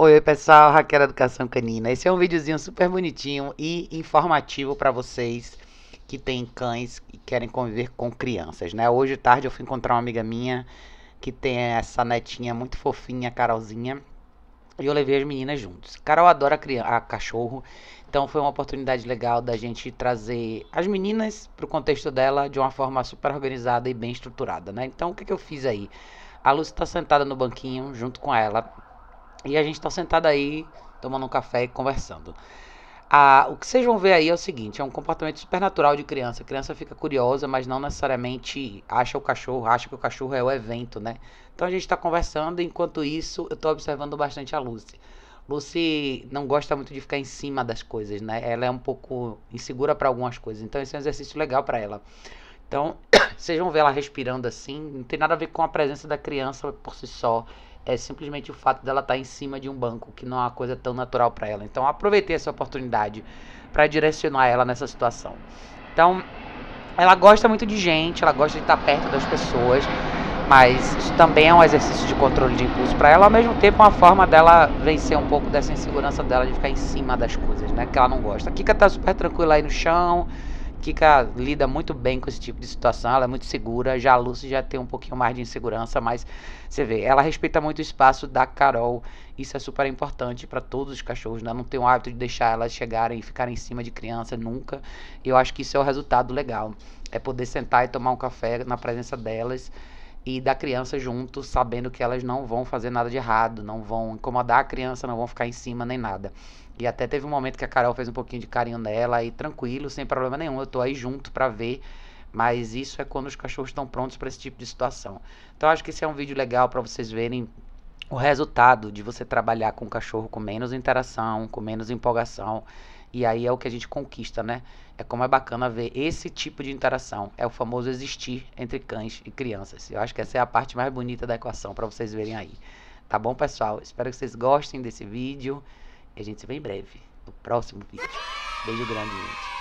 Oi pessoal, Raquel Educação Canina. Esse é um videozinho super bonitinho e informativo para vocês que têm cães e querem conviver com crianças, né? Hoje tarde eu fui encontrar uma amiga minha que tem essa netinha muito fofinha, Carolzinha, e eu levei as meninas juntos. Carol adora criança, a cachorro, então foi uma oportunidade legal da gente trazer as meninas para o contexto dela de uma forma super organizada e bem estruturada, né? Então o que, que eu fiz aí? A Lucy está sentada no banquinho junto com ela e a gente está sentado aí, tomando um café e conversando. Ah, o que vocês vão ver aí é o seguinte: é um comportamento supernatural de criança. A criança fica curiosa, mas não necessariamente acha o cachorro, acha que o cachorro é o evento, né? Então a gente está conversando, enquanto isso, eu estou observando bastante a Lucy. Lucy não gosta muito de ficar em cima das coisas, né? Ela é um pouco insegura para algumas coisas, então esse é um exercício legal para ela. Então, vocês vão ver ela respirando assim, não tem nada a ver com a presença da criança por si só é simplesmente o fato dela estar tá em cima de um banco, que não é uma coisa tão natural para ela. Então, aproveitei essa oportunidade para direcionar ela nessa situação. Então, ela gosta muito de gente, ela gosta de estar tá perto das pessoas, mas isso também é um exercício de controle de impulso para ela, ao mesmo tempo uma forma dela vencer um pouco dessa insegurança dela de ficar em cima das coisas, né? Que ela não gosta. A Kika tá super tranquila aí no chão, Kika lida muito bem com esse tipo de situação, ela é muito segura. Já a Lucy já tem um pouquinho mais de insegurança, mas você vê, ela respeita muito o espaço da Carol. Isso é super importante para todos os cachorros, né? Não tem o hábito de deixar elas chegarem e ficarem em cima de criança nunca. Eu acho que isso é o resultado legal. É poder sentar e tomar um café na presença delas e da criança junto, sabendo que elas não vão fazer nada de errado, não vão incomodar a criança, não vão ficar em cima nem nada. E até teve um momento que a Carol fez um pouquinho de carinho nela e tranquilo, sem problema nenhum, eu tô aí junto para ver. Mas isso é quando os cachorros estão prontos para esse tipo de situação. Então acho que esse é um vídeo legal para vocês verem o resultado de você trabalhar com o cachorro com menos interação, com menos empolgação. E aí é o que a gente conquista, né? É como é bacana ver esse tipo de interação. É o famoso existir entre cães e crianças. Eu acho que essa é a parte mais bonita da equação para vocês verem aí. Tá bom, pessoal? Espero que vocês gostem desse vídeo. E a gente se vê em breve no próximo vídeo. Beijo grande, gente.